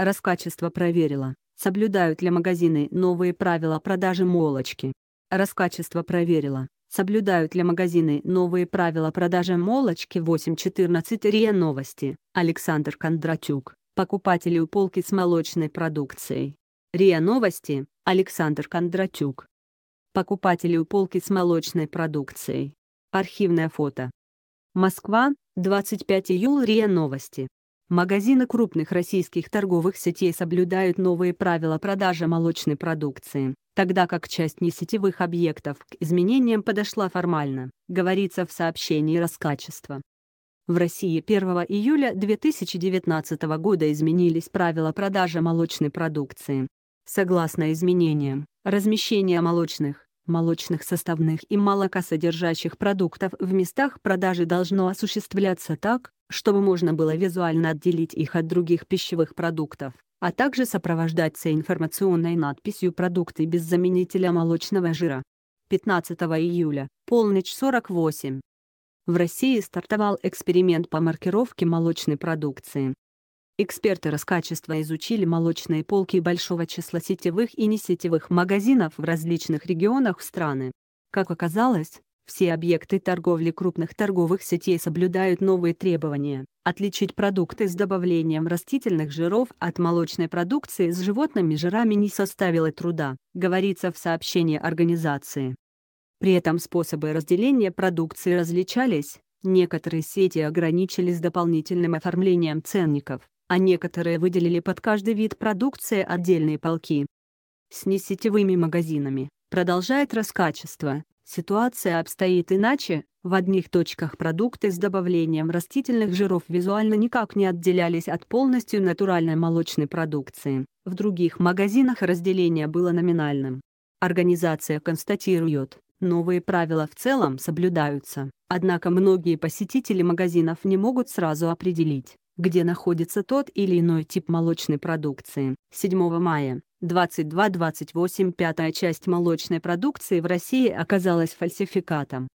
Раскачество проверила, соблюдают ли магазины новые правила продажи молочки. Раскачество проверила, соблюдают ли магазины новые правила продажи молочки 8.14 РИА Новости, Александр Кондратюк, покупатели у полки с молочной продукцией. РИА Новости, Александр Кондратюк. Покупатели у полки с молочной продукцией. Архивное фото. Москва, 25 июля РИА Новости. Магазины крупных российских торговых сетей соблюдают новые правила продажи молочной продукции, тогда как часть несетевых объектов к изменениям подошла формально, говорится в сообщении Роскачества. В России 1 июля 2019 года изменились правила продажи молочной продукции. Согласно изменениям, размещение молочных, молочных составных и молокосодержащих продуктов в местах продажи должно осуществляться так, чтобы можно было визуально отделить их от других пищевых продуктов, а также сопровождаться информационной надписью «Продукты без заменителя молочного жира». 15 июля, полночь 48. В России стартовал эксперимент по маркировке молочной продукции. Эксперты раскачества изучили молочные полки большого числа сетевых и несетевых магазинов в различных регионах страны. Как оказалось, все объекты торговли крупных торговых сетей соблюдают новые требования. Отличить продукты с добавлением растительных жиров от молочной продукции с животными жирами не составило труда, говорится в сообщении организации. При этом способы разделения продукции различались, некоторые сети ограничились дополнительным оформлением ценников, а некоторые выделили под каждый вид продукции отдельные полки. С несетевыми магазинами, продолжает раскачество, ситуация обстоит иначе, в одних точках продукты с добавлением растительных жиров визуально никак не отделялись от полностью натуральной молочной продукции, в других магазинах разделение было номинальным. Организация констатирует, новые правила в целом соблюдаются, однако многие посетители магазинов не могут сразу определить, где находится тот или иной тип молочной продукции. 7 мая 22-28 пятая часть молочной продукции в России оказалась фальсификатом.